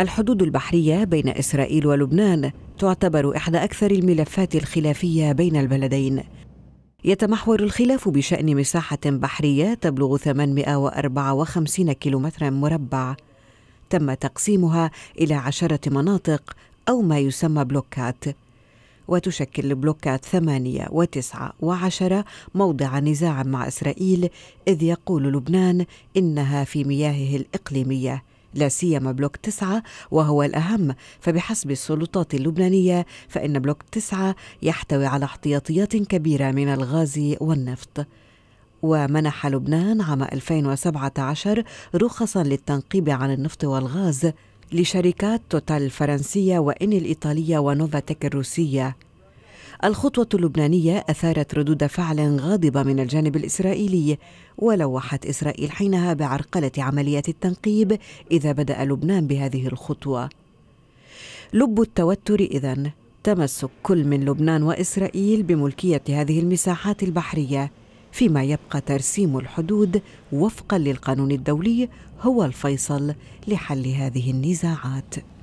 الحدود البحرية بين إسرائيل ولبنان تعتبر إحدى أكثر الملفات الخلافية بين البلدين يتمحور الخلاف بشأن مساحة بحرية تبلغ 854 كيلومترا مربع تم تقسيمها إلى عشرة مناطق أو ما يسمى بلوكات وتشكل بلوكات ثمانية وتسعة وعشرة موضع نزاع مع إسرائيل إذ يقول لبنان إنها في مياهه الإقليمية لا سيما بلوك 9 وهو الأهم فبحسب السلطات اللبنانية فإن بلوك 9 يحتوي على احتياطيات كبيرة من الغاز والنفط ومنح لبنان عام 2017 رخصا للتنقيب عن النفط والغاز لشركات توتال الفرنسية وإن الإيطالية ونوفاتيك الروسية الخطوة اللبنانية أثارت ردود فعل غاضبة من الجانب الإسرائيلي ولوحت إسرائيل حينها بعرقلة عمليات التنقيب إذا بدأ لبنان بهذه الخطوة لب التوتر إذن تمسك كل من لبنان وإسرائيل بملكية هذه المساحات البحرية فيما يبقى ترسيم الحدود وفقا للقانون الدولي هو الفيصل لحل هذه النزاعات